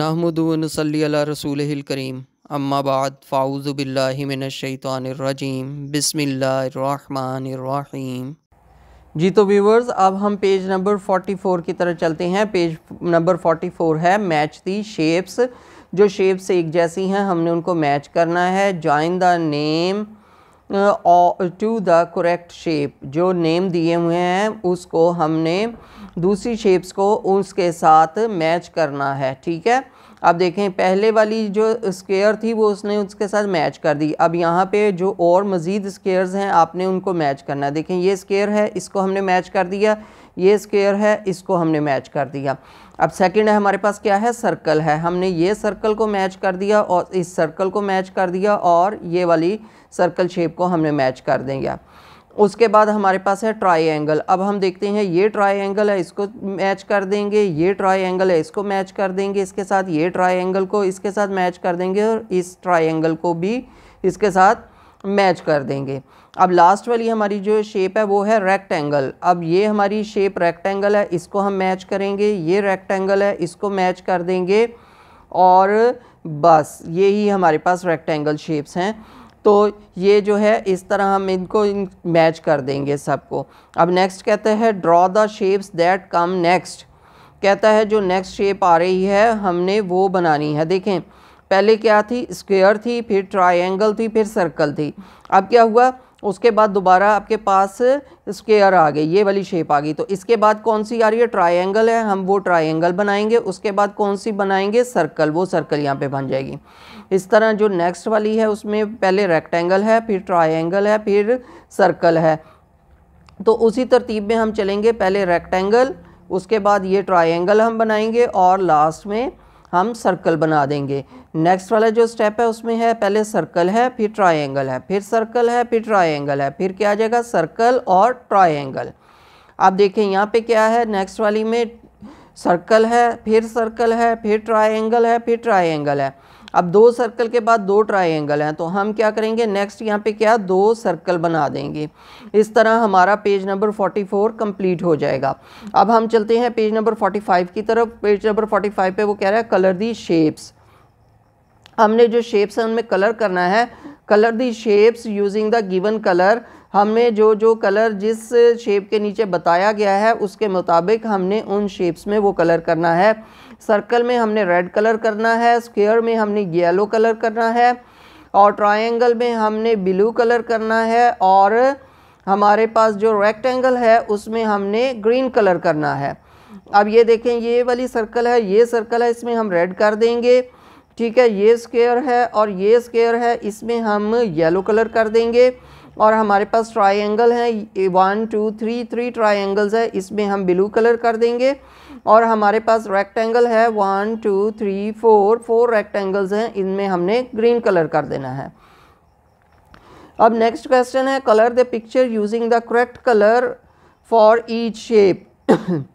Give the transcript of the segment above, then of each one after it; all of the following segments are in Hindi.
नाहमदनसली रसूल करीम अम्माबाद फ़ाउज़बिल्लिमिनशैतरजीम बसमीम जी तो व्यूवर्स अब हम पेज नंबर 44 की तरह चलते हैं पेज नंबर 44 है मैच दी शेप्स जो शेप्स एक जैसी हैं हमने उनको मैच करना है join the name to the correct shape जो नेम दिए हुए हैं उसको हमने दूसरी शेप्स को उसके साथ मैच करना है ठीक है अब देखें पहले वाली जो स्केयर थी वो उसने उसके साथ मैच कर दी अब यहाँ पे जो और मज़ीद स्केयर्स हैं आपने उनको मैच करना है देखें ये स्केयर है इसको हमने मैच कर दिया ये स्क्वेयर है इसको हमने मैच कर दिया अब सेकंड है हमारे पास क्या है सर्कल है हमने ये सर्कल को मैच कर दिया और इस सर्कल को मैच कर दिया और ये वाली सर्कल शेप को हमने मैच कर दिया उसके बाद हमारे पास है ट्राइंगल अब हम देखते हैं ये ट्राइंगल है इसको मैच कर देंगे ये ट्राइंगल है इसको मैच कर देंगे इसके साथ ये ट्राइंगल को इसके साथ मैच कर देंगे और इस ट्राइंगल को भी इसके साथ मैच कर देंगे अब लास्ट वाली हमारी जो शेप है वो है रेक्टेंगल अब ये हमारी शेप रेक्टेंगल है इसको हम मैच करेंगे ये रेक्टेंगल है इसको मैच कर देंगे और बस यही हमारे पास रेक्टेंगल शेप्स हैं तो ये जो है इस तरह हम इनको मैच कर देंगे सबको अब नेक्स्ट कहते हैं draw the shapes that come next कहता है जो नेक्स्ट शेप आ रही है हमने वो बनानी है देखें पहले क्या थी स्क्वेयर थी फिर ट्राइंगल थी फिर सर्कल थी अब क्या हुआ उसके बाद दोबारा आपके पास स्क्वेयर आ गई ये वाली शेप आ गई तो इसके बाद कौन सी आ रही है ट्राइंगल है हम वो ट्राइंगल बनाएंगे उसके बाद कौन सी बनाएंगे सर्कल वो सर्कल यहाँ पे बन जाएगी इस तरह जो नेक्स्ट वाली है उसमें पहले रेक्टेंगल है फिर ट्राइंगल है फिर सर्कल है तो उसी तरतीब में हम चलेंगे पहले रेक्टेंगल उसके बाद ये ट्राइंगल हम बनाएंगे और लास्ट में हम सर्कल बना देंगे नेक्स्ट वाला जो स्टेप है उसमें है पहले सर्कल है फिर ट्राइंगल है फिर सर्कल है फिर ट्राइंगल है फिर क्या आ जाएगा सर्कल और ट्राइंगल आप देखें यहाँ पे क्या है नेक्स्ट वाली में सर्कल है फिर सर्कल है फिर ट्राइंगल है फिर ट्राइंगल है अब दो सर्कल के बाद दो ट्राइंगल हैं तो हम क्या करेंगे नेक्स्ट यहाँ पे क्या दो सर्कल बना देंगे इस तरह हमारा पेज नंबर 44 कंप्लीट हो जाएगा अब हम चलते हैं पेज नंबर 45 की तरफ पेज नंबर 45 पे वो कह रहा है कलर दी शेप्स हमने जो शेप्स हैं उनमें कलर करना है colour the shapes using the given colour हमें जो जो कलर जिस शेप के नीचे बताया गया है उसके मुताबिक हमने उन शेप्स में वो कलर करना है सर्कल में हमने रेड कलर करना है स्क्वेयर में हमने येलो कलर करना है और ट्रायंगल में हमने ब्लू कलर करना है और हमारे पास जो रेक्टेंगल है उसमें हमने ग्रीन कलर करना है अब ये देखें ये वाली सर्कल है ये सर्कल है इसमें हम रेड कर देंगे ठीक है ये स्केयर है और ये स्केयर है इसमें हम येलो कलर कर देंगे और हमारे पास ट्रायंगल है one two three three triangles है इसमें हम ब्लू कलर कर देंगे और हमारे पास रेक्टेंगल है one two three four four rectangles हैं इनमें हमने ग्रीन कलर कर देना है अब नेक्स्ट क्वेश्चन है colour the picture using the correct colour for each shape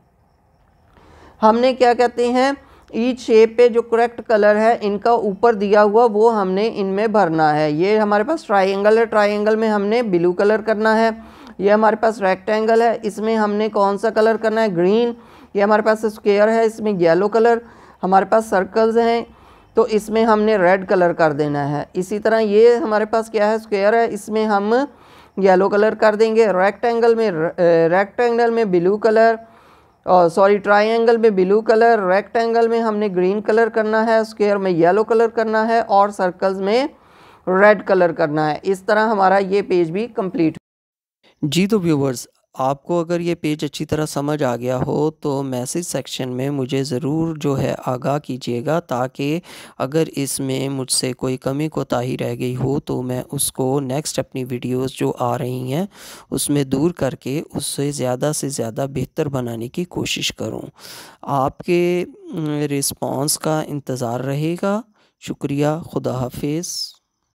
हमने क्या कहते हैं ईच e शेप पे जो करेक्ट कलर है इनका ऊपर दिया हुआ वो हमने इनमें भरना है ये हमारे पास ट्राइंगल है ट्राइंगल में हमने ब्लू कलर करना है ये हमारे पास रेक्टेंगल है इसमें हमने कौन सा कलर करना है ग्रीन ये हमारे पास स्क्वेयर है इसमें येलो कलर हमारे पास सर्कल्स हैं तो इसमें हमने रेड कलर कर देना है इसी तरह ये हमारे पास क्या है स्क्वेयर है इसमें हम येलो कलर कर देंगे रेक्टेंगल में रेक्टेंगल eh, में ब्लू कलर और सॉरी ट्राइंगल में ब्लू कलर रेक्टेंगल में हमने ग्रीन कलर करना है स्क्वेयर में येलो कलर करना है और सर्कल्स में रेड कलर करना है इस तरह हमारा ये पेज भी कंप्लीट जी तो व्यूवर्स आपको अगर ये पेज अच्छी तरह समझ आ गया हो तो मैसेज सेक्शन में मुझे ज़रूर जो है आगाह कीजिएगा ताकि अगर इसमें मुझसे कोई कमी कोताही रह गई हो तो मैं उसको नेक्स्ट अपनी वीडियोस जो आ रही हैं उसमें दूर करके उससे ज़्यादा से ज़्यादा बेहतर बनाने की कोशिश करूं आपके रिस्पांस का इंतज़ार रहेगा शुक्रिया खुदा हाफिज़